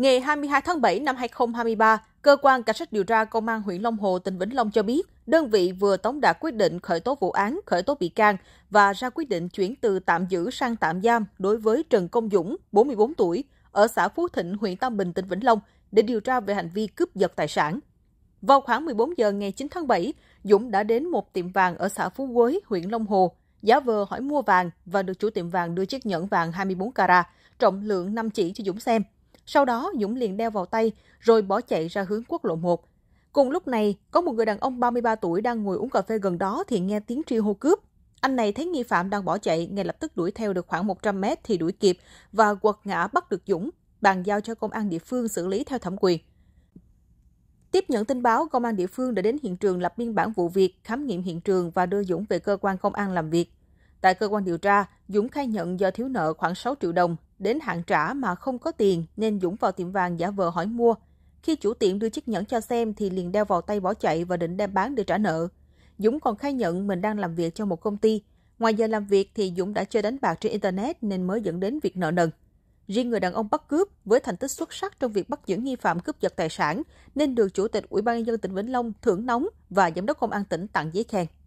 Ngày 22 tháng 7 năm 2023, Cơ quan Cảnh sát điều tra Công an huyện Long Hồ, tỉnh Vĩnh Long cho biết, đơn vị vừa tống đạt quyết định khởi tố vụ án, khởi tố bị can và ra quyết định chuyển từ tạm giữ sang tạm giam đối với Trần Công Dũng, 44 tuổi, ở xã Phú Thịnh, huyện Tam Bình, tỉnh Vĩnh Long để điều tra về hành vi cướp giật tài sản. Vào khoảng 14 giờ ngày 9 tháng 7, Dũng đã đến một tiệm vàng ở xã Phú Quế, huyện Long Hồ, giả vờ hỏi mua vàng và được chủ tiệm vàng đưa chiếc nhẫn vàng 24 carat, trọng lượng 5 chỉ cho Dũng xem – sau đó, Dũng liền đeo vào tay, rồi bỏ chạy ra hướng quốc lộ 1. Cùng lúc này, có một người đàn ông 33 tuổi đang ngồi uống cà phê gần đó thì nghe tiếng tri hô cướp. Anh này thấy nghi phạm đang bỏ chạy, ngay lập tức đuổi theo được khoảng 100 mét thì đuổi kịp và quật ngã bắt được Dũng, bàn giao cho công an địa phương xử lý theo thẩm quyền. Tiếp nhận tin báo, công an địa phương đã đến hiện trường lập biên bản vụ việc, khám nghiệm hiện trường và đưa Dũng về cơ quan công an làm việc. Tại cơ quan điều tra, Dũng khai nhận do thiếu nợ khoảng 6 triệu đồng Đến hạn trả mà không có tiền nên Dũng vào tiệm vàng giả vờ hỏi mua. Khi chủ tiệm đưa chiếc nhẫn cho xem thì liền đeo vào tay bỏ chạy và định đem bán để trả nợ. Dũng còn khai nhận mình đang làm việc cho một công ty. Ngoài giờ làm việc thì Dũng đã chơi đánh bạc trên Internet nên mới dẫn đến việc nợ nần. Riêng người đàn ông bắt cướp với thành tích xuất sắc trong việc bắt giữ nghi phạm cướp giật tài sản nên được Chủ tịch Ủy ban nhân dân tỉnh Vĩnh Long thưởng nóng và Giám đốc Công an tỉnh tặng giấy khen.